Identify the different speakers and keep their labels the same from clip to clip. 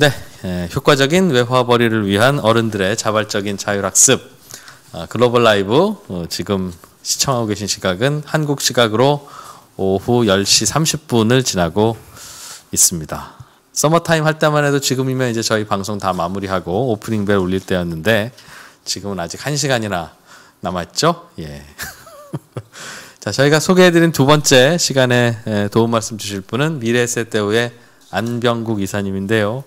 Speaker 1: 네, 에, 예, 효과적인 외화벌이를 위한 어른들의 자발적인 자율학습 아, 글로벌 라이브 어, 지금 시청하고 계신 시각은 한국 시각으로 오후 10시 30분을 지나고 있습니다. 서머타임 할 때만 해도 지금이면 이제 저희 방송 다 마무리하고 오프닝 벨 울릴 때였는데 지금은 아직 1시간이나 남았죠? 예. 자, 저희가 소개해드린 두 번째 시간에 도움 말씀 주실 분은 미래세대우의 안병국 이사님인데요.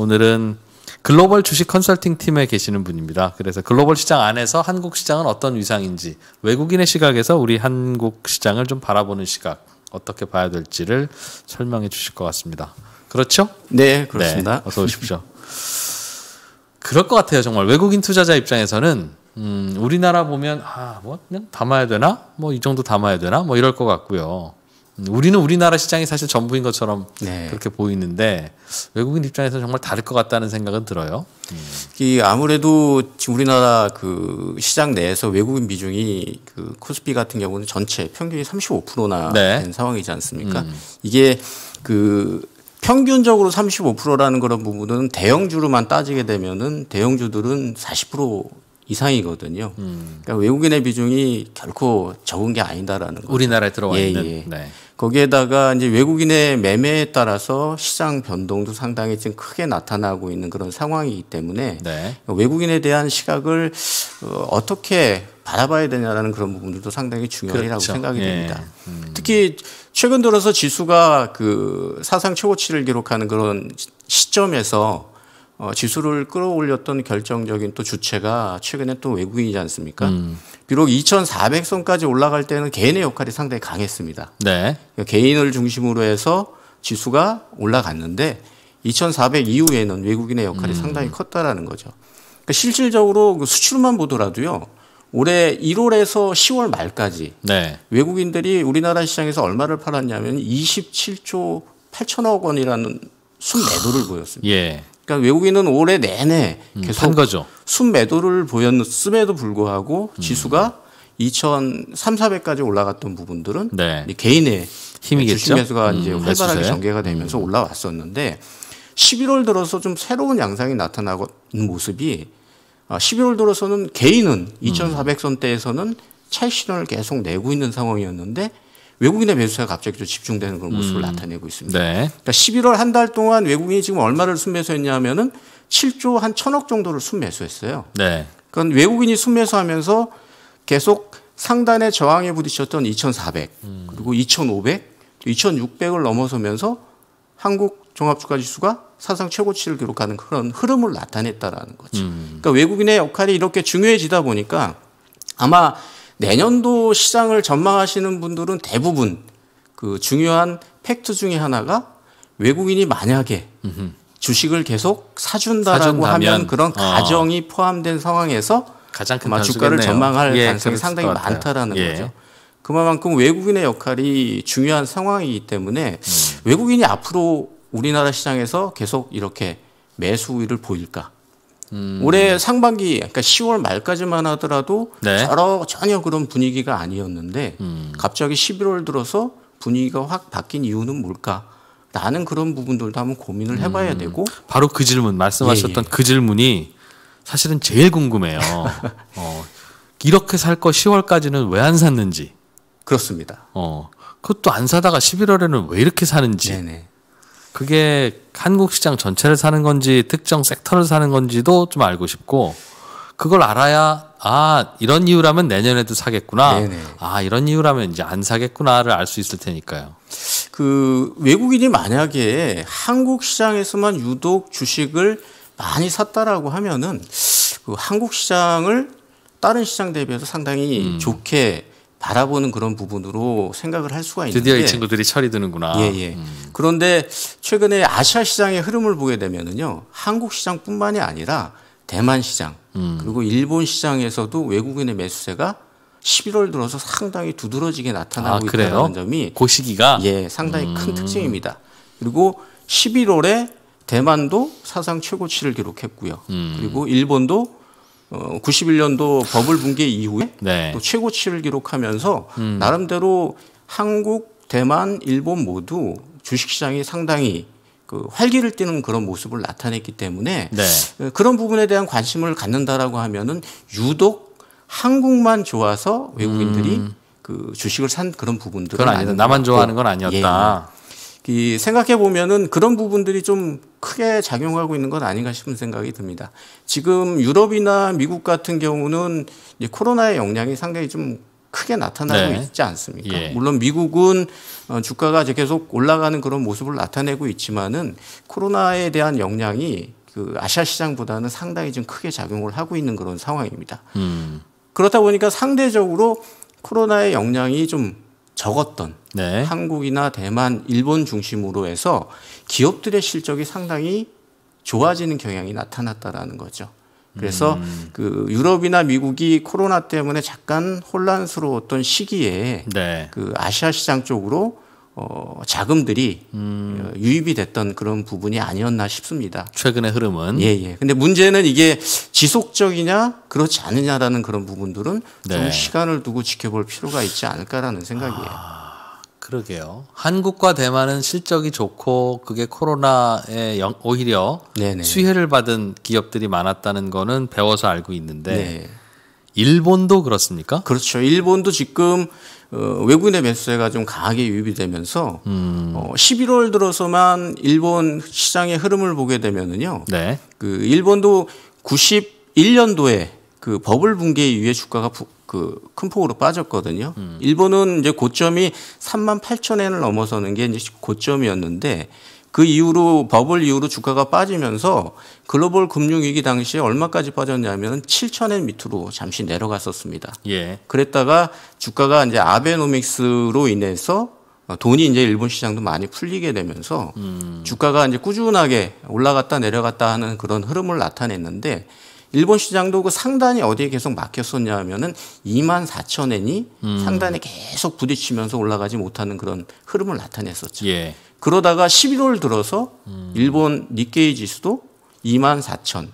Speaker 1: 오늘은 글로벌 주식 컨설팅 팀에 계시는 분입니다. 그래서 글로벌 시장 안에서 한국 시장은 어떤 위상인지, 외국인의 시각에서 우리 한국 시장을 좀 바라보는 시각, 어떻게 봐야 될지를 설명해 주실 것 같습니다. 그렇죠? 네, 그렇습니다. 네, 어서 오십시오. 그럴 것 같아요, 정말. 외국인 투자자 입장에서는, 음, 우리나라 보면, 아, 뭐, 그냥 담아야 되나? 뭐, 이 정도 담아야 되나? 뭐, 이럴 것 같고요. 우리는 우리나라 시장이 사실 전부인 것처럼 네. 그렇게 보이는데 외국인 입장에서는 정말 다를 것 같다는 생각은 들어요. 음. 이 아무래도 지금 우리나라
Speaker 2: 그 시장 내에서 외국인 비중이 그 코스피 같은 경우는 전체 평균이 35%나 네. 된 상황이지 않습니까? 음. 이게 그 평균적으로 35%라는 그런 부분은 대형주로만 따지게 되면은 대형주들은 40% 이상이거든요. 음. 그러니까 외국인의 비중이 결코 적은 게 아니다라는 거죠. 우리나라에 들어와 예, 있는. 예. 네. 거기에다가 이제 외국인의 매매에 따라서 시장 변동도 상당히 지금 크게 나타나고 있는 그런 상황이기 때문에 네. 외국인에 대한 시각을 어, 어떻게 바라봐야 되냐라는 그런 부분들도 상당히 중요하다고 그렇죠. 생각이 예. 됩니다. 음. 특히 최근 들어서 지수가 그 사상 최고치를 기록하는 그런 시점에서 어, 지수를 끌어올렸던 결정적인 또 주체가 최근에 또 외국인이지 않습니까? 음. 비록 2,400선까지 올라갈 때는 개인의 역할이 상당히 강했습니다. 네. 그러니까 개인을 중심으로 해서 지수가 올라갔는데 2,400 이후에는 외국인의 역할이 음. 상당히 컸다라는 거죠. 그러니까 실질적으로 그 수출만 보더라도요. 올해 1월에서 10월 말까지 네. 외국인들이 우리나라 시장에서 얼마를 팔았냐면 27조 8천억 원이라는 순매도를 보였습니다. 예. 그러니까 외국인은 올해 내내 음, 계속 음, 순매도를 보였음에도 불구하고 지수가 2,300, 400까지 올라갔던 부분들은 네. 개인의 힘이겠죠. 네, 주식 매수가 음, 이제 음, 활발하게 전개가 되면서 음. 올라왔었는데 11월 들어서 좀 새로운 양상이 나타나는 고있 모습이 11월 아, 들어서는 개인은 2,400선대에서는 차익 신호를 계속 내고 있는 상황이었는데 외국인의 매수세가 갑자기 좀 집중되는 그런 모습을 음. 나타내고 있습니다. 네. 그러니까 11월 한 달 동안 외국인이 지금 얼마를 순매수했냐면은 7조 한0억 정도를 순매수했어요. 네. 그건 외국인이 순매수하면서 계속 상단에 저항에 부딪혔던 2,400 음. 그리고 2,500, 2,600을 넘어서면서 한국 종합주가지수가 사상 최고치를 기록하는 그런 흐름을 나타냈다라는 거죠. 음. 그러니까 외국인의 역할이 이렇게 중요해지다 보니까 아마 내년도 시장을 전망하시는 분들은 대부분 그 중요한 팩트 중에 하나가 외국인이 만약에 음흠. 주식을 계속 사준다라고 사준다면, 하면 그런 어. 가정이 어. 포함된 상황에서 가장 큰 주가를 전망할 예, 가능성이 상당히 많다라는 예. 거죠. 그만큼 외국인의 역할이 중요한 상황이기 때문에 음. 외국인이 앞으로 우리나라 시장에서 계속 이렇게 매수위를 보일까? 음. 올해 상반기 그러니까 10월 말까지만 하더라도 네. 여러, 전혀 그런 분위기가 아니었는데 음. 갑자기 11월 들어서 분위기가 확 바뀐 이유는 뭘까? 나는 그런 부분들도 한번 고민을 음. 해봐야 음. 되고
Speaker 1: 바로 그 질문 말씀하셨던 예, 예. 그 질문이 사실은 제일 궁금해요. 어, 이렇게 살 거 10월까지는 왜 안 샀는지 그렇습니다. 어, 그것도 안 사다가 11월에는 왜 이렇게 사는지 네네. 그게 한국 시장 전체를 사는 건지 특정 섹터를 사는 건지도 좀 알고 싶고 그걸 알아야 아 이런 이유라면 내년에도 사겠구나 네네. 아 이런 이유라면 이제 안 사겠구나를 알 수 있을 테니까요
Speaker 2: 그 외국인이 만약에 한국 시장에서만 유독 주식을 많이 샀다라고 하면은 그 한국 시장을 다른 시장 대비해서 상당히 음. 좋게 바라보는 그런 부분으로 생각을 할 수가 있는데 드디어 이 친구들이 철이 드는구나. 예, 예. 음. 그런데 최근에 아시아 시장의 흐름을 보게 되면은요. 한국 시장뿐만이 아니라 대만 시장 음. 그리고 일본 시장에서도 외국인의 매수세가 11월 들어서 상당히 두드러지게 나타나고 아, 있다는 점이 그 시기가 예, 상당히 음. 큰 특징입니다. 그리고 11월에 대만도 사상 최고치를 기록했고요. 음. 그리고 일본도 어, 91년도 버블 붕괴 이후에 네. 또 최고치를 기록하면서 음. 나름대로 한국, 대만, 일본 모두 주식시장이 상당히 그 활기를 띠는 그런 모습을 나타냈기 때문에 네. 어, 그런 부분에 대한 관심을 갖는다라고 하면은 유독 한국만 좋아서 외국인들이 음. 그 주식을 산 그런 부분들은 아니다. 나만 좋아하는 건 예. 아니었다. 예. 이 생각해 보면은 그런 부분들이 좀 크게 작용하고 있는 건 아닌가 싶은 생각이 듭니다. 지금 유럽이나 미국 같은 경우는 코로나의 영향이 상당히 좀 크게 나타나고 네. 있지 않습니까? 예. 물론 미국은 어, 주가가 계속 올라가는 그런 모습을 나타내고 있지만은 코로나에 대한 영향이 그 아시아 시장보다는 상당히 좀 크게 작용을 하고 있는 그런 상황입니다. 음. 그렇다 보니까 상대적으로 코로나의 영향이 좀 적었던 네. 한국이나 대만, 일본 중심으로 해서 기업들의 실적이 상당히 좋아지는 경향이 나타났다라는 거죠. 그래서 음. 그 유럽이나 미국이 코로나 때문에 잠깐 혼란스러웠던 시기에 네. 그 아시아 시장 쪽으로 어, 자금들이 음. 어, 유입이 됐던 그런 부분이 아니었나 싶습니다.
Speaker 1: 최근의 흐름은
Speaker 2: 예예. 예. 근데 문제는 이게 지속적이냐 그렇지 않느냐라는
Speaker 1: 그런 부분들은 네. 좀 시간을 두고 지켜볼 필요가 있지 않을까라는 생각이에요. 아, 그러게요. 한국과 대만은 실적이 좋고 그게 코로나에 영, 오히려 네네. 수혜를 받은 기업들이 많았다는 거는 배워서 알고 있는데 네. 일본도 그렇습니까? 그렇죠. 일본도 지금 어, 외국인의 매수세가 좀 강하게
Speaker 2: 유입이 되면서 음. 어, 11월 들어서만 일본 시장의 흐름을 보게 되면은요. 네. 그 일본도 91년도에 그 버블 붕괴 이후에 주가가 그 큰 폭으로 빠졌거든요. 음. 일본은 이제 고점이 3만 8천 엔을 넘어서는 게 이제 고점이었는데 그 이후로 버블 이후로 주가가 빠지면서 글로벌 금융위기 당시에 얼마까지 빠졌냐면 7천엔 밑으로 잠시 내려갔었습니다. 예. 그랬다가 주가가 이제 아베노믹스로 인해서 돈이 이제 일본 시장도 많이 풀리게 되면서 음. 주가가 이제 꾸준하게 올라갔다 내려갔다 하는 그런 흐름을 나타냈는데 일본 시장도 그 상단이 어디에 계속 막혔었냐 하면은 2만 4천 엔이 음. 상단에 계속 부딪히면서 올라가지 못하는 그런 흐름을 나타냈었죠. 예. 그러다가 11월 들어서 음. 일본 니케이 지수도 2만 4천,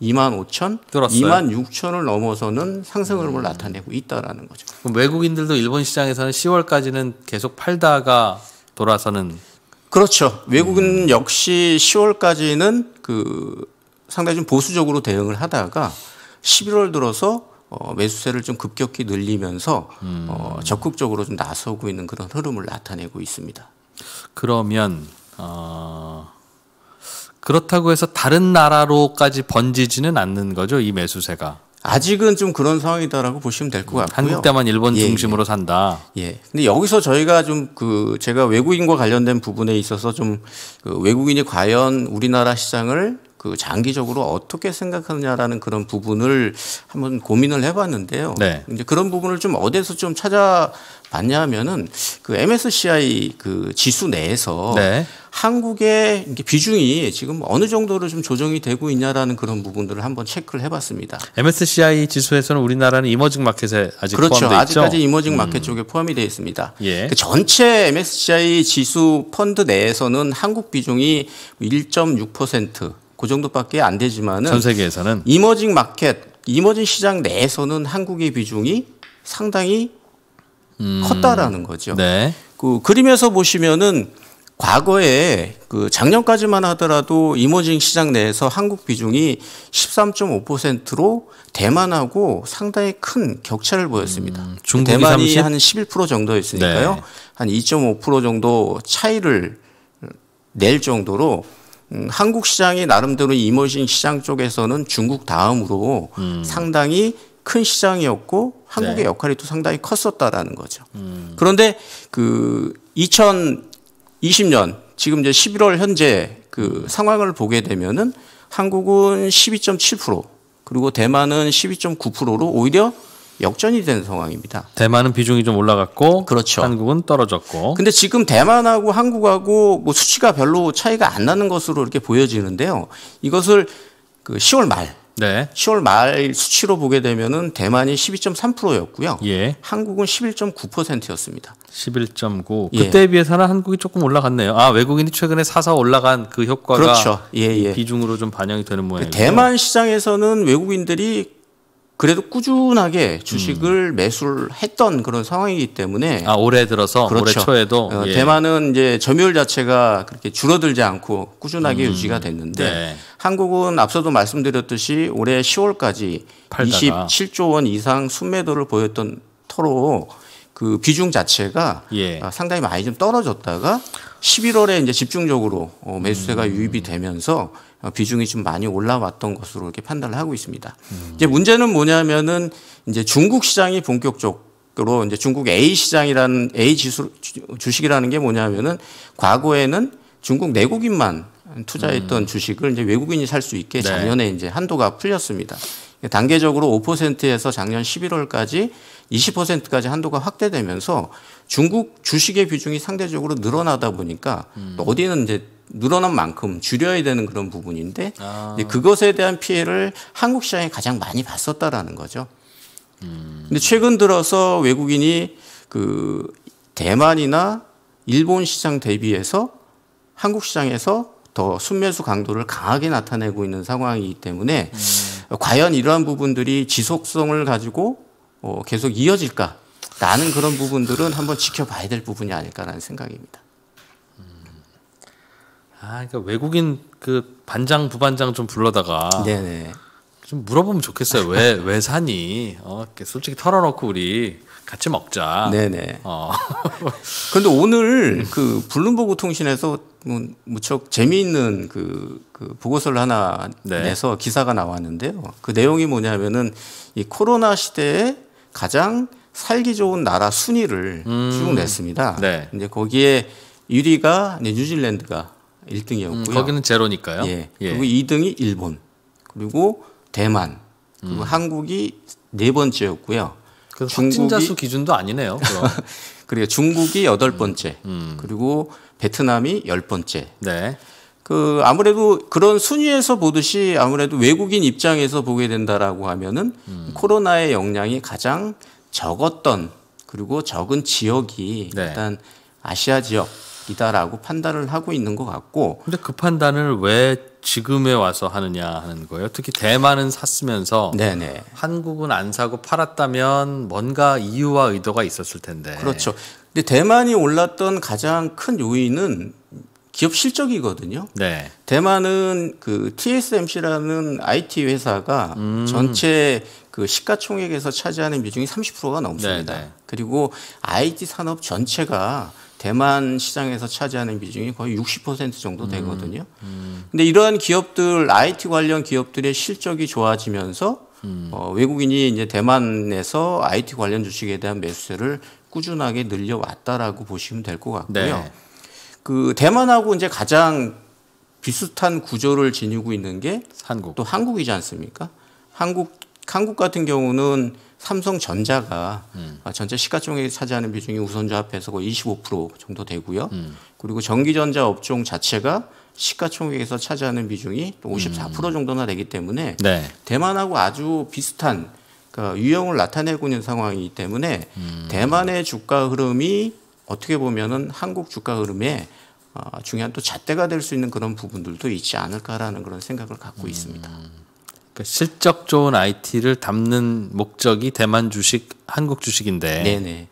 Speaker 2: 2만 5천, 들었어요. 2만 6천을 넘어서는 상승 흐름을 음. 나타내고 있다라는 거죠.
Speaker 1: 그럼 외국인들도 일본 시장에서는 10월까지는 계속 팔다가 돌아서는
Speaker 2: 그렇죠. 외국인 음. 역시 10월까지는 그 상당히 좀 보수적으로 대응을 하다가 11월 들어서 어, 매수세를 좀 급격히 늘리면서 어, 음. 어, 적극적으로 좀 나서고 있는 그런 흐름을
Speaker 1: 나타내고 있습니다. 그러면 어, 그렇다고 해서 다른 나라로까지 번지지는 않는 거죠 이 매수세가. 아직은 좀 그런 상황이다라고 보시면 될것 음, 같고요. 한국 대만 일본 예, 중심으로 예. 산다. 예.
Speaker 2: 근데 여기서 저희가 좀 그 제가 외국인과 관련된 부분에 있어서 좀그 외국인이 과연 우리나라 시장을 그 장기적으로 어떻게 생각하느냐라는 그런 부분을 한번 고민을 해봤는데요. 네. 이제 그런 부분을 좀 어디서 좀 찾아봤냐면은 그 MSCI 그 지수 내에서 네. 한국의 비중이 지금 어느 정도로 좀 조정이 되고 있냐라는 그런 부분들을 한번 체크를 해봤습니다.
Speaker 1: MSCI 지수에서는 우리나라는 이머징 마켓에 아직 그렇죠. 포함돼 있죠. 아직까지 이머징 음. 마켓 음.
Speaker 2: 쪽에 포함이 되어 있습니다. 예. 그
Speaker 1: 전체
Speaker 2: MSCI 지수 펀드 내에서는 한국 비중이 1.6% 뭐그 정도밖에 안되지만전 세계에서는 이머징 마켓, 이머징 시장 내에서는 한국의 비중이 상당히 음. 컸다라는 거죠. 네. 그 그림에서 보시면은 과거에 그 작년까지만 하더라도 이머징 시장 내에서 한국 비중이 13.5%로 대만하고 상당히 큰 격차를 보였습니다. 음, 대만이 30? 한11% 정도였으니까요. 네. 한2.5% 정도 차이를 낼 정도로 음, 한국 시장이 나름대로 이머징 시장 쪽에서는 중국 다음으로 음. 상당히 큰 시장이었고 한국의 네. 역할이 또 상당히 컸었다라는 거죠. 음. 그런데 그 2020년 지금 이제 11월 현재 그 음. 상황을 보게 되면은 한국은 12.7% 그리고 대만은 12.9%로 오히려 역전이 된 상황입니다. 대만은 비중이 좀 올라갔고 그렇죠. 한국은 떨어졌고. 근데 지금 대만하고 한국하고 뭐 수치가 별로 차이가 안 나는 것으로 이렇게 보여지는데요. 이것을 그 10월 말 네. 10월 말 수치로 보게 되면은 대만이 12.3%였고요. 예. 한국은 11.9%였습니다. 11.9. 예. 그때에
Speaker 1: 비해서는 한국이 조금 올라갔네요. 아 외국인이 최근에 사서 올라간 그 효과가 그렇죠. 예, 예. 비중으로 좀 반영이 되는 모양이에요. 대만
Speaker 2: 시장에서는 외국인들이 그래도 꾸준하게 주식을 음. 매수를 했던 그런 상황이기 때문에
Speaker 1: 아 올해 들어서 그렇죠. 올해 초에도 어, 예.
Speaker 2: 대만은 이제 점유율 자체가 그렇게 줄어들지 않고 꾸준하게 음. 유지가 됐는데 네. 한국은 앞서도 말씀드렸듯이 올해 10월까지 팔다가. 27조 원 이상 순매도를 보였던 터로 그 비중 자체가 예. 아, 상당히 많이 좀 떨어졌다가 11월에 이제 집중적으로 어, 매수세가 음. 유입이 되면서 어, 비중이 좀 많이 올라왔던 것으로 이렇게 판단을 하고 있습니다. 음. 이제 문제는 뭐냐면은 이제 중국 시장이 본격적으로 이제 중국 A 시장이라는 A 지수 주식이라는 게 뭐냐면은 과거에는 중국 내국인만 투자했던 음. 주식을 이제 외국인이 살 수 있게 네. 작년에 네. 이제 한도가 풀렸습니다. 단계적으로 5%에서 작년 11월까지 20%까지 한도가 확대되면서 중국 주식의 비중이 상대적으로 늘어나다 보니까 음. 또 어디는 이제 늘어난 만큼 줄여야 되는 그런 부분인데 아. 그것에 대한 피해를 한국 시장이 가장 많이 봤었다라는 거죠. 음. 근데 최근 들어서 외국인이 그 대만이나 일본 시장 대비해서 한국 시장에서 더 순매수 강도를 강하게 나타내고 있는 상황이기 때문에
Speaker 1: 음.
Speaker 2: 과연 이러한 부분들이 지속성을 가지고 어, 계속 이어질까? 라는 그런 부분들은 한번 지켜봐야 될 부분이 아닐까라는 생각입니다. 음.
Speaker 1: 아, 그러니까 외국인 그 반장 부반장 좀 불러다가 네네. 좀 물어보면 좋겠어요. 왜, 왜 사니? 어, 솔직히 털어놓고 우리 같이 먹자. 네네. 어.
Speaker 2: 근데 오늘 그 블룸버그 통신에서 뭐 무척 재미있는 그, 그 보고서를 하나 네. 내서 기사가 나왔는데요. 그 내용이 뭐냐면은 이 코로나 시대에 가장 살기 좋은 나라 순위를 음. 쭉 냈습니다. 네. 이제 거기에 1위가 이제 뉴질랜드가 1등이었고요. 음, 거기는
Speaker 1: 제로니까요. 예. 예. 그리고
Speaker 2: 2등이 일본. 그리고 대만, 그리고 음. 한국이 네 번째였고요. 중국자수 기준도 아니네요. 그리고 중국이 여덟 음, 번째, 음. 그리고 베트남이 열 번째. 네. 그 아무래도 그런 순위에서 보듯이 아무래도 외국인 입장에서 보게 된다라고 하면은 음. 코로나의 역량이 가장 적었던 그리고 적은 지역이 네. 일단
Speaker 1: 아시아 지역이다라고 판단을 하고 있는 것 같고. 근데 그 판단을 왜 지금에 와서 하느냐 하는 거예요. 특히 대만은 샀으면서 네네. 한국은 안 사고 팔았다면 뭔가 이유와 의도가 있었을 텐데. 그렇죠. 근데 대만이 올랐던
Speaker 2: 가장 큰 요인은 기업 실적이거든요. 네. 대만은 그 TSMC라는 IT 회사가 음. 전체 그 시가총액에서 차지하는 비중이 30%가 넘습니다. 네네. 네. 그리고 IT 산업 전체가 대만 시장에서 차지하는 비중이 거의 60% 정도 음. 되거든요. 음. 근데 이런 기업들 IT 관련 기업들의 실적이 좋아지면서 음. 어, 외국인이 이제 대만에서 IT 관련 주식에 대한 매수세를 꾸준하게 늘려왔다라고 보시면 될 것 같고요. 네. 그 대만하고 이제 가장 비슷한 구조를 지니고 있는 게 한국. 또 한국이지 않습니까? 한국 한국 같은 경우는 삼성전자가 음. 아, 전체 시가총액이 차지하는 비중이 우선주 앞에서 거의 25% 정도 되고요. 음. 그리고 전기전자 업종 자체가 시가총액에서 차지하는 비중이 또 54% 음. 정도나 되기 때문에 네. 대만하고 아주 비슷한 그러니까 유형을 나타내고 있는 상황이기 때문에 음. 대만의 주가 흐름이 어떻게 보면은 한국 주가 흐름에 어, 중요한 또 잣대가 될 수 있는 그런 부분들도 있지 않을까라는 그런 생각을 갖고 음. 있습니다.
Speaker 1: 그러니까 실적 좋은 IT를 담는 목적이 대만 주식, 한국 주식인데. 네네.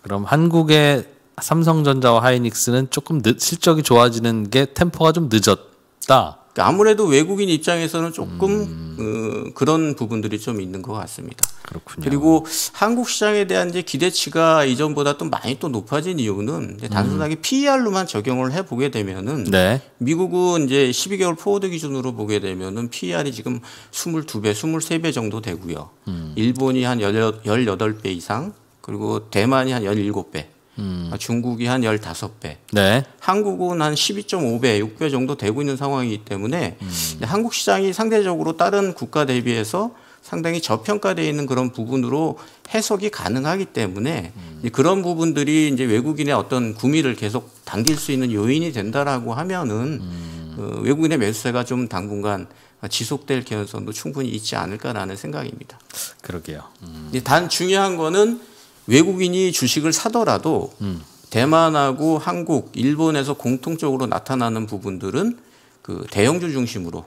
Speaker 1: 그럼 한국의 삼성전자와 하이닉스는 조금 늦, 실적이 좋아지는 게 템포가 좀 늦었다. 그러니까
Speaker 2: 아무래도 외국인 입장에서는 조금 음. 어, 그런 부분들이 좀 있는 것 같습니다. 그렇군요. 그리고 한국 시장에 대한 이제 기대치가 이전보다 또 많이 또 높아진 이유는 단순하게 음. PER로만 적용을 해보게 되면은 네. 미국은 이제 12개월 포워드 기준으로 보게 되면은 PER이 지금 22배, 23배 정도 되고요. 음. 일본이 한 18, 18배 이상, 그리고 대만이 한 17배. 음. 아, 중국이 한 15배, 네. 한국은 한 12.5배, 6배 정도 되고 있는 상황이기 때문에 음. 한국 시장이 상대적으로 다른 국가 대비해서 상당히 저평가되어 있는 그런 부분으로 해석이 가능하기 때문에 음. 그런 부분들이 이제 외국인의 어떤 구미를 계속 당길 수 있는 요인이 된다라고 하면은 음. 어, 외국인의 매수세가 좀 당분간 지속될 개연성도 충분히 있지 않을까라는 생각입니다. 그러게요. 음. 네, 단 중요한 거는 외국인이 주식을 사더라도 음. 대만하고 한국, 일본에서 공통적으로 나타나는 부분들은 그 대형주 중심으로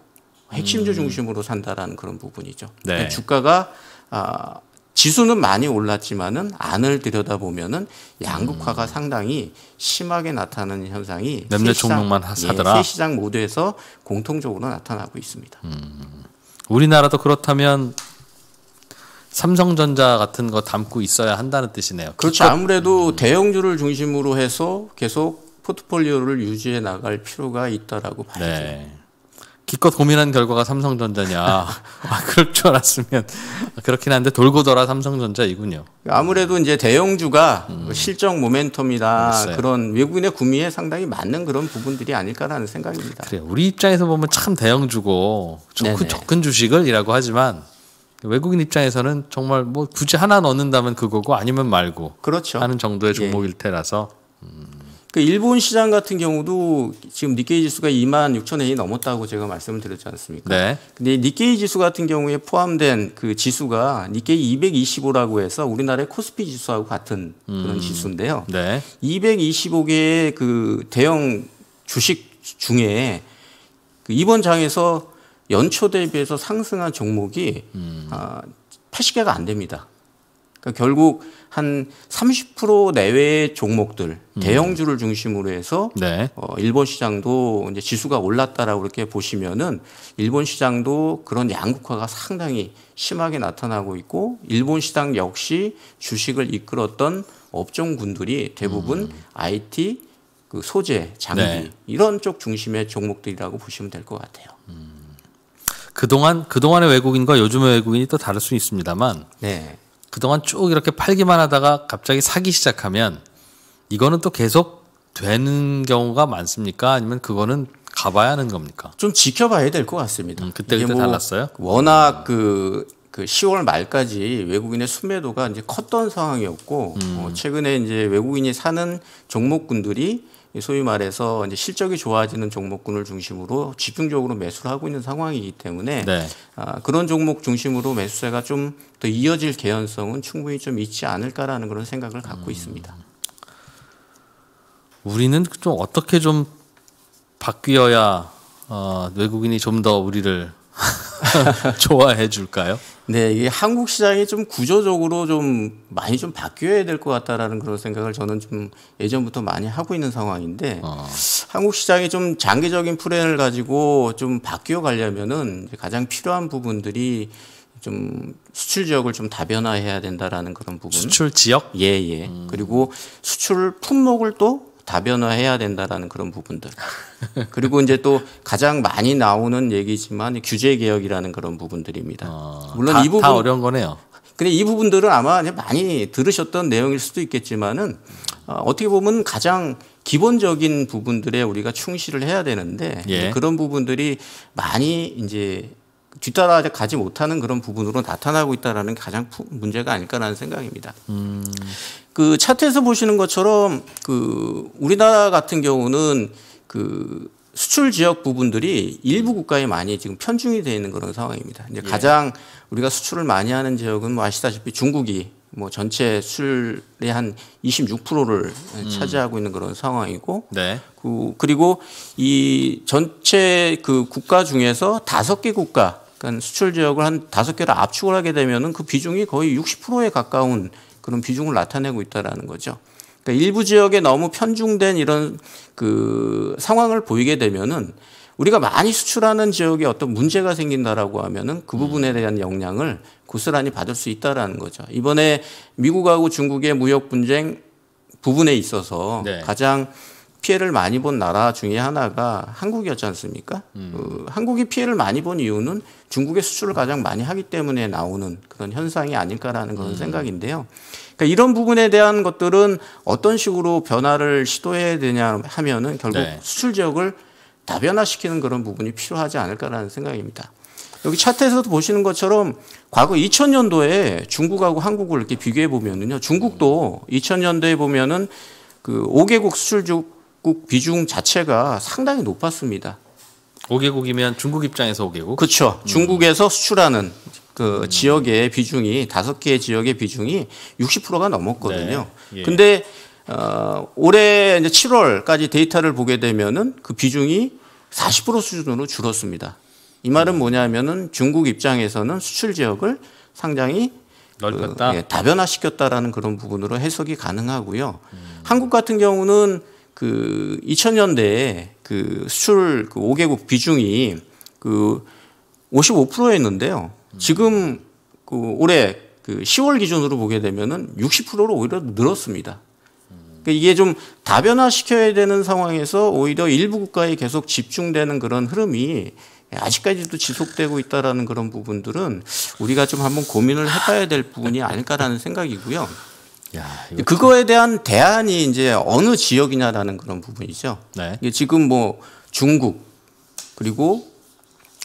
Speaker 2: 핵심주 음. 중심으로 산다라는 그런 부분이죠. 네. 그러니까 주가가 아, 지수는 많이 올랐지만은 안을 들여다보면은 양극화가 음. 상당히 심하게 나타나는 현상이 몇몇 종목만 예, 사더라. 예, 세 시장 모두에서 공통적으로
Speaker 1: 나타나고 있습니다. 음. 우리나라도 그렇다면 삼성전자 같은 거 담고 있어야 한다는 뜻이네요. 그렇죠.
Speaker 2: 아무래도 대형주를 중심으로 해서
Speaker 1: 계속 포트폴리오를 유지해 나갈 필요가 있다라고 봐야죠. 네. 기껏 고민한 결과가 삼성전자냐. 아, 그럴 줄 알았으면 그렇긴 한데 돌고 돌아 삼성전자이군요.
Speaker 2: 아무래도 이제 대형주가 음. 그 실적 모멘텀이나 맞아요. 그런 외국인의 구미에 상당히 맞는 그런 부분들이 아닐까라는 생각입니다.
Speaker 1: 그래 우리 입장에서 보면 참 대형주고 적근, 적근 주식을이라고 하지만 외국인 입장에서는 정말 뭐 굳이 하나 넣는다면 그거고 아니면 말고 그렇죠. 하는 정도의 예. 종목일 테라서 음.
Speaker 2: 그 일본 시장 같은 경우도 지금 니케이 지수가 2만 6천 엔이 넘었다고 제가 말씀을 드렸지 않습니까? 네. 근데 니케이 지수 같은 경우에 포함된 그 지수가 니케이 225라고 해서 우리나라의 코스피 지수하고 같은 그런 음. 지수인데요. 네. 225개의 그 대형 주식 중에 그 이번 장에서 연초 대비해서 상승한 종목이 음. 아, 80개가 안 됩니다. 그러니까 결국 한 30% 내외의 종목들 음. 대형주를 중심으로 해서 네. 어, 일본 시장도 이제 지수가 올랐다라고 이렇게 보시면은 일본 시장도 그런 양극화가 상당히 심하게 나타나고 있고 일본 시장 역시 주식을 이끌었던 업종군들이 대부분 음. IT 그 소재 장비 네. 이런 쪽 중심의 종목들이라고 보시면 될 것 같아요. 음.
Speaker 1: 그동안 그동안의 외국인과 요즘의 외국인이 또 다를 수 있습니다만 네. 그동안 쭉 이렇게 팔기만 하다가 갑자기 사기 시작하면 이거는 또 계속 되는 경우가 많습니까? 아니면 그거는 가봐야 하는 겁니까? 좀 지켜봐야
Speaker 2: 될 것 같습니다.
Speaker 1: 음, 그때 그때 뭐 달랐어요?
Speaker 2: 워낙 그그 음. 10월 그 말까지 외국인의 순매도가 이제 컸던 상황이었고 음. 어, 최근에 이제 외국인이 사는 종목군들이 소위 말해서 이제 실적이 좋아지는 종목군을 중심으로 집중적으로 매수를 하고 있는 상황이기 때문에 네. 아, 그런 종목 중심으로 매수세가 좀 더 이어질 개연성은 충분히 좀 있지 않을까라는 그런 생각을 갖고 음. 있습니다.
Speaker 1: 우리는 좀 어떻게 좀 바뀌어야 어, 외국인이 좀 더 우리를 좋아해 줄까요? 네, 이게 한국 시장이 좀
Speaker 2: 구조적으로 좀 많이 좀 바뀌어야 될 것 같다라는 그런 생각을 저는 좀 예전부터 많이 하고 있는 상황인데 어. 한국 시장이 좀 장기적인 플랜을 가지고 좀 바뀌어 가려면은 가장 필요한 부분들이 좀 수출 지역을 좀 다변화해야 된다라는 그런 부분. 수출 지역? 예, 예. 음. 그리고 수출 품목을 또 다변화해야 된다라는 그런 부분들. 그리고 이제 또 가장 많이 나오는 얘기지만 규제 개혁이라는 그런 부분들입니다. 어, 물론 다, 이 부분 다 어려운 거네요. 근데 이 부분들은 아마 많이 들으셨던 내용일 수도 있겠지만은 어, 어떻게 어 보면 가장 기본적인 부분들에 우리가 충실을 해야 되는데 예. 그런 부분들이 많이 이제 뒤따라 가지 못하는 그런 부분으로 나타나고 있다라는 가장 문제가 아닐까라는 생각입니다. 음. 그 차트에서 보시는 것처럼 그 우리나라 같은 경우는 그 수출 지역 부분들이 일부 국가에 많이 지금 편중이 되어 있는 그런 상황입니다. 이제 예. 가장 우리가 수출을 많이 하는 지역은 뭐 아시다시피 중국이 뭐 전체 수출의 한 26%를 음. 차지하고 있는 그런 상황이고 네. 그 그리고 이 전체 그 국가 중에서 다섯 개 국가 그러니까 수출 지역을 한 다섯 개를 압축을 하게 되면은 그 비중이 거의 60%에 가까운 그런 비중을 나타내고 있다라는 거죠. 그러니까 일부 지역에 너무 편중된 이런 그 상황을 보이게 되면은 우리가 많이 수출하는 지역에 어떤 문제가 생긴다라고 하면은 그 부분에 대한 영향을 고스란히 받을 수 있다라는 거죠. 이번에 미국하고 중국의 무역 분쟁 부분에 있어서 네. 가장 피해를 많이 본 나라 중에 하나가 한국이었지 않습니까? 음. 그 한국이 피해를 많이 본 이유는 중국의 수출을 가장 많이 하기 때문에 나오는 그런 현상이 아닐까라는 그런 음. 생각인데요. 그러니까 이런 부분에 대한 것들은 어떤 식으로 변화를 시도해야 되냐 하면은 결국 네. 수출 지역을 다변화시키는 그런 부분이 필요하지 않을까라는 생각입니다. 여기 차트에서도 보시는 것처럼 과거 2000년도에 중국하고 한국을 이렇게 비교해 보면은요. 중국도 2000년도에 음. 보면은 그 5개국 수출국 5개국 비중 자체가 상당히 높았습니다.
Speaker 1: 5개국이면 중국 입장에서 5개국?
Speaker 2: 그렇죠. 음. 중국에서 수출하는 그 음. 지역의 비중이 다섯 개 지역의 비중이 60%가 넘었거든요. 네. 예. 근데 어, 올해 이제 7월까지 데이터를 보게 되면은 그 비중이 40% 수준으로 줄었습니다. 이 말은 음. 뭐냐면은 중국 입장에서는 수출 지역을 상당히 그 넓혔다. 그, 예, 다변화시켰다라는 그런 부분으로 해석이 가능하고요. 음. 한국 같은 경우는 그 2000년대에 그 수출 그 5개국 비중이 그 55%였는데요. 지금 그 올해 그 10월 기준으로 보게 되면은 60%로 오히려 늘었습니다. 그 이게 좀 다변화시켜야 되는 상황에서 오히려 일부 국가에 계속 집중되는 그런 흐름이 아직까지도 지속되고 있다라는 그런 부분들은 우리가 좀 한번 고민을 해봐야 될 부분이 아닐까라는 생각이고요. 야, 그거에 대한 대안이 이제 어느 지역이냐라는 그런 부분이죠. 네. 지금 뭐 중국 그리고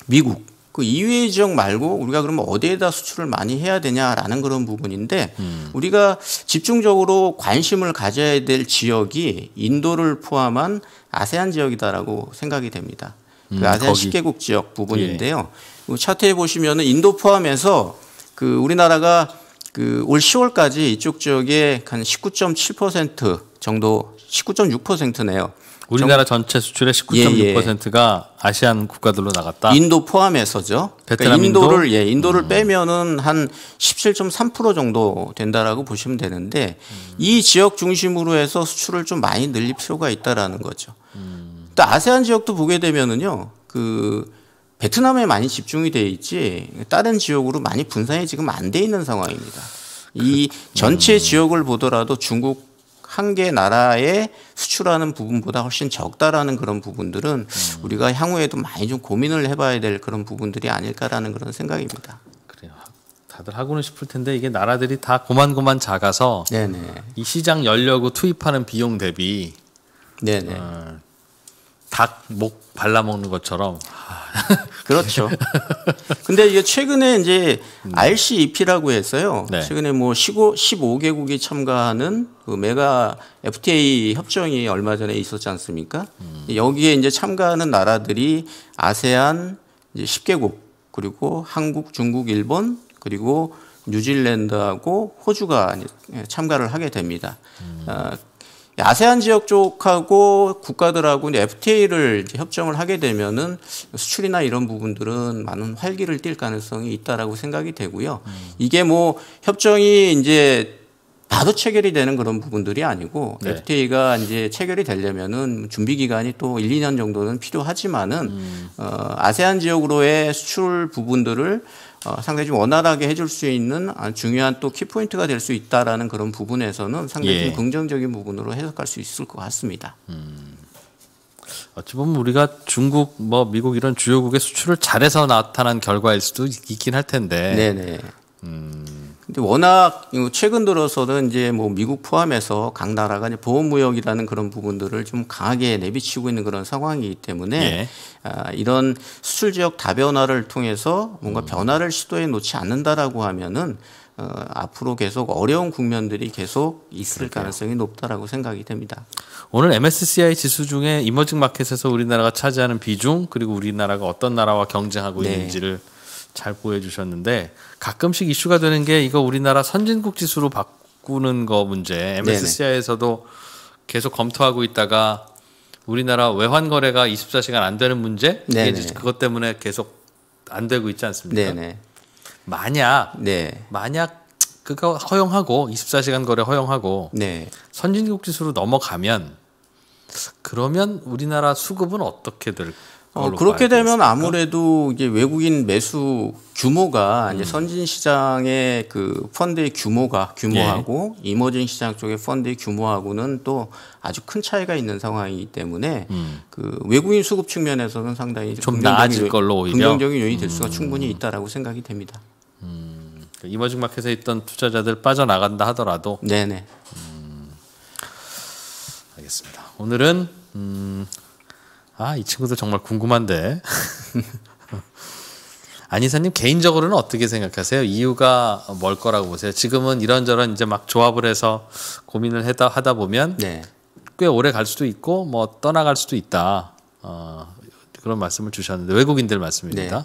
Speaker 2: 미국 그 이외의 지역 말고 우리가 그러면 어디에다 수출을 많이 해야 되냐라는 그런 부분인데 음. 우리가 집중적으로 관심을 가져야 될 지역이 인도를 포함한 아세안 지역이다라고 생각이 됩니다. 그 음, 그 아세안 거기. 10개국 지역 부분인데요. 예. 차트에 보시면은 인도 포함해서 그 우리나라가 그올 10월까지 이쪽 지역에 한 19.7% 정도 19.6%네요. 우리나라
Speaker 1: 전체 수출의 19.6%가
Speaker 2: 예, 예. 아시안 국가들로 나갔다. 인도 포함해서죠. 그러니까 베트남 그러니까 인도를 인도? 예, 인도를 음. 빼면은 한 17.3% 정도 된다라고 보시면 되는데 음. 이 지역 중심으로 해서 수출을 좀 많이 늘릴 필요가 있다라는 거죠. 음. 또 아세안 지역도 보게 되면은요. 그 베트남에 많이 집중이 돼 있지 다른 지역으로 많이 분산이 지금 안 돼 있는 상황입니다. 이 그, 전체 음. 지역을 보더라도 중국 한 개 나라에 수출하는 부분보다 훨씬 적다라는 그런 부분들은 음. 우리가 향후에도 많이 좀 고민을 해봐야 될
Speaker 1: 그런 부분들이 아닐까라는 그런 생각입니다. 그래요. 다들 하고는 싶을 텐데 이게 나라들이 다 고만고만 작아서 네네. 이 시장 열려고 투입하는 비용 대비 네네. 어, 닭목 발라먹는 것처럼.
Speaker 2: 그렇죠. 근데 이게 최근에 이제 음. RCEP라고 해서요. 네. 최근에 뭐 15, 15개국이 참가하는 그 메가 FTA 협정이 얼마 전에 있었지 않습니까? 음. 여기에 이제 참가하는 나라들이 아세안 이제 10개국 그리고 한국, 중국, 일본 그리고 뉴질랜드하고 호주가 참가를 하게 됩니다. 음. 아, 아세안 지역 쪽하고 국가들하고 FTA를 이제 협정을 하게 되면은 수출이나 이런 부분들은 많은 활기를 띨 가능성이 있다라고 생각이 되고요. 음. 이게 뭐 협정이 이제 바로 체결이 되는 그런 부분들이 아니고 네. FTA가 이제 체결이 되려면은 준비 기간이 또 1, 2년 정도는 필요하지만은 음. 어, 아세안 지역으로의 수출 부분들을 어, 상당히 좀 원활하게 해줄 수 있는 아, 중요한 또 키포인트가 될 수 있다라는 그런 부분에서는 상당히 예. 좀 긍정적인 부분으로 해석할 수 있을 것 같습니다. 음.
Speaker 1: 어찌 보면 우리가 중국, 뭐 미국 이런 주요국의 수출을 잘해서 나타난 결과일 수도 있긴 할 텐데. 네네. 음. 근데 워낙
Speaker 2: 최근 들어서는 이제 뭐 미국 포함해서 각 나라가 이제 보호무역이라는 그런 부분들을 좀 강하게 내비치고 있는 그런 상황이기 때문에 예. 아, 이런 수출 지역 다변화를 통해서 뭔가 음. 변화를 시도해 놓지 않는다라고 하면은 어, 앞으로
Speaker 1: 계속 어려운 국면들이 계속 있을 그럴까요? 가능성이 높다라고 생각이 됩니다. 오늘 MSCI 지수 중에 이머징 마켓에서 우리나라가 차지하는 비중 그리고 우리나라가 어떤 나라와 경쟁하고 네. 있는지를 잘 보여주셨는데 가끔씩 이슈가 되는 게 이거 우리나라 선진국 지수로 바꾸는 거 문제 MSCI에서도 계속 검토하고 있다가 우리나라 외환 거래가 24시간 안 되는 문제 네네. 이게 그것 때문에 계속 안 되고 있지 않습니까? 네네. 만약 네. 만약 그거 허용하고 24시간 거래 허용하고 네. 선진국 지수로 넘어가면 그러면 우리나라 수급은 어떻게 될까요? 어, 그렇게 되면 아무래도
Speaker 2: 이게 외국인 매수 규모가 음. 이제 선진 시장의 그 펀드의 규모가 규모하고 예. 이머징 시장 쪽의 펀드의 규모하고는 또 아주 큰 차이가 있는 상황이기 때문에 음. 그 외국인 수급 측면에서는 상당히 좀 나아질 걸로 오히려 긍정적인 요인이 될 수가 음. 충분히 있다라고 생각이 됩니다. 음. 그 이머징 마켓에 있던 투자자들
Speaker 1: 빠져나간다 하더라도 네네 음. 알겠습니다. 오늘은 음, 아, 이 친구들 정말 궁금한데. 안이사님 개인적으로는 어떻게 생각하세요? 이유가 뭘 거라고 보세요? 지금은 이런저런 이제 막 조합을 해서 고민을 하다 하다 보면 네. 꽤 오래 갈 수도 있고 뭐 떠나갈 수도 있다. 어, 그런 말씀을 주셨는데 외국인들 말씀입니다. 네.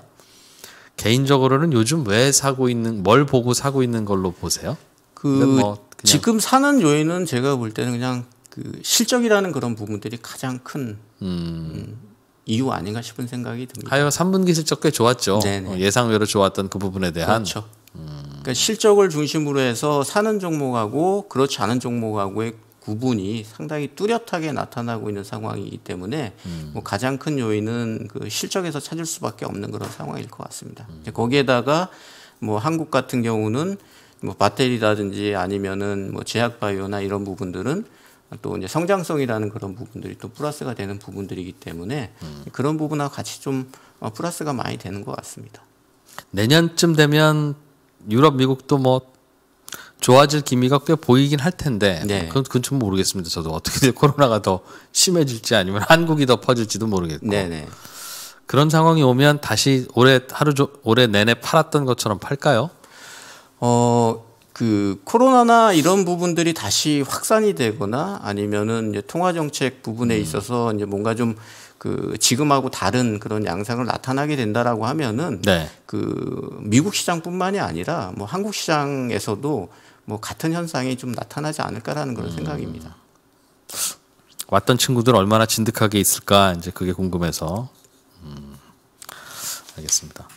Speaker 1: 개인적으로는 요즘 왜 사고 있는 뭘 보고 사고 있는 걸로 보세요? 그뭐 지금 사는 요인은 제가 볼 때는 그냥 그 실적이라는 그런
Speaker 2: 부분들이 가장 큰 음. 음 이유 아닌가 싶은 생각이 듭니다.
Speaker 1: 하여 3분기 실적 꽤 좋았죠. 네네. 어, 예상외로 좋았던 그 부분에 대한. 그렇죠. 음.
Speaker 2: 그러니까 실적을 중심으로 해서 사는 종목하고 그렇지 않은 종목하고의 구분이 상당히 뚜렷하게 나타나고 있는 상황이기 때문에 음. 뭐 가장 큰 요인은 그 실적에서 찾을 수밖에 없는 그런 상황일 것 같습니다. 음. 거기에다가 뭐 한국 같은 경우는 뭐 배터리라든지 아니면은 뭐 제약바이오나 이런 부분들은 또 이제 성장성이라는 그런 부분들이 또 플러스가 되는 부분들이기 때문에 음. 그런 부분하고 같이 좀 어, 플러스가 많이
Speaker 1: 되는 것 같습니다. 내년쯤 되면 유럽 미국도 뭐 좋아질 기미가 꽤 보이긴 할 텐데 네. 그건, 그건 좀 모르겠습니다. 저도 어떻게 코로나가 더 심해질지 아니면 한국이 더 퍼질지도 모르겠고 네네. 네. 그런 상황이 오면 다시 올해 하루 조, 올해 내내 팔았던 것처럼 팔까요? 어그
Speaker 2: 코로나나 이런 부분들이 다시 확산이 되거나 아니면은 통화 정책 부분에 음. 있어서 이제 뭔가 좀 그 지금하고 다른 그런 양상을 나타나게 된다라고 하면은 네. 그 미국 시장뿐만이 아니라 뭐 한국 시장에서도 뭐 같은 현상이 좀 나타나지 않을까라는 그런 음. 생각입니다.
Speaker 1: 왔던 친구들 얼마나 진득하게 있을까 이제 그게 궁금해서 음. 알겠습니다.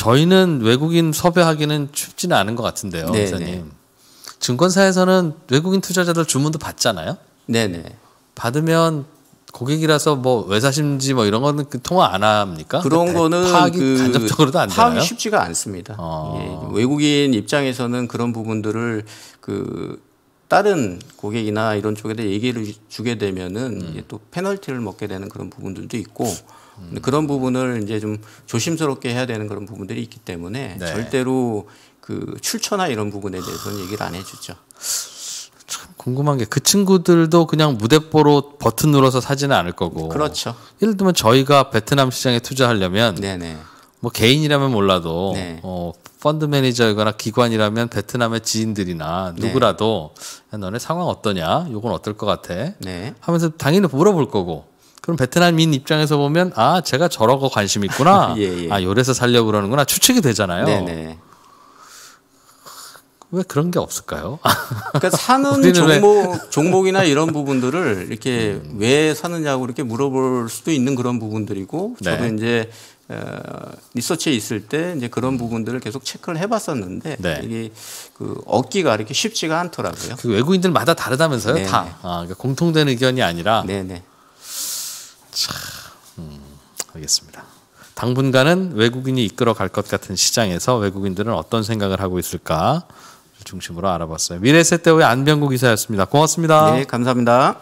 Speaker 1: 저희는 외국인 섭외하기는 쉽지는 않은 것 같은데요, 네네. 님 네. 증권사에서는 외국인 투자자들 주문도 받잖아요. 네네. 네. 받으면 고객이라서 뭐 외사심지 뭐 이런 거는 그 통화 안 합니까? 그런 거는 파악이 그 간접적으로도 안 되나요? 파악 쉽지가
Speaker 2: 않습니다. 어.
Speaker 1: 예, 외국인 입장에서는 그런
Speaker 2: 부분들을 그 다른 고객이나 이런 쪽에 대해 얘기를 주게 되면은 음. 또 페널티를 먹게 되는 그런 부분들도 있고 음. 그런 부분을 이제 좀 조심스럽게 해야 되는 그런 부분들이 있기 때문에 네. 절대로 그 출처나 이런 부분에 대해서는 얘기를 안 해주죠.
Speaker 1: 참 궁금한 게 그 친구들도 그냥 무대포로 버튼 눌러서 사지는 않을 거고. 그렇죠. 예를 들면 저희가 베트남 시장에 투자하려면 네네. 뭐 개인이라면 몰라도 네. 어, 펀드 매니저이거나 기관이라면 베트남의 지인들이나 네. 누구라도 네. 야, 너네 상황 어떠냐? 요건 어떨 것 같아? 네. 하면서 당연히 물어볼 거고. 그럼 베트남인 입장에서 보면 아 제가 저러고 관심 있구나. 예, 예. 아 요래서 살려고 그러는구나 추측이 되잖아요. 네네. 네. 왜 그런 게 없을까요? 그러니까 사는 종목, 종목이나 이런 부분들을 이렇게
Speaker 2: 음. 왜 사느냐고 이렇게 물어볼 수도 있는 그런 부분들이고 네. 저도 이제 어, 리서치에 있을 때 이제 그런 부분들을 계속 체크를 해봤었는데 네. 이게 그
Speaker 1: 얻기가 이렇게 쉽지가 않더라고요. 그 외국인들마다 다르다면서요? 네네. 다 아, 그러니까 공통된 의견이 아니라 네네. 네. 참, 음, 알겠습니다. 당분간은 외국인이 이끌어 갈 것 같은 시장에서 외국인들은 어떤 생각을 하고 있을까 중심으로 알아봤어요. 미래세대의 안병국 이사였습니다. 고맙습니다. 네, 감사합니다.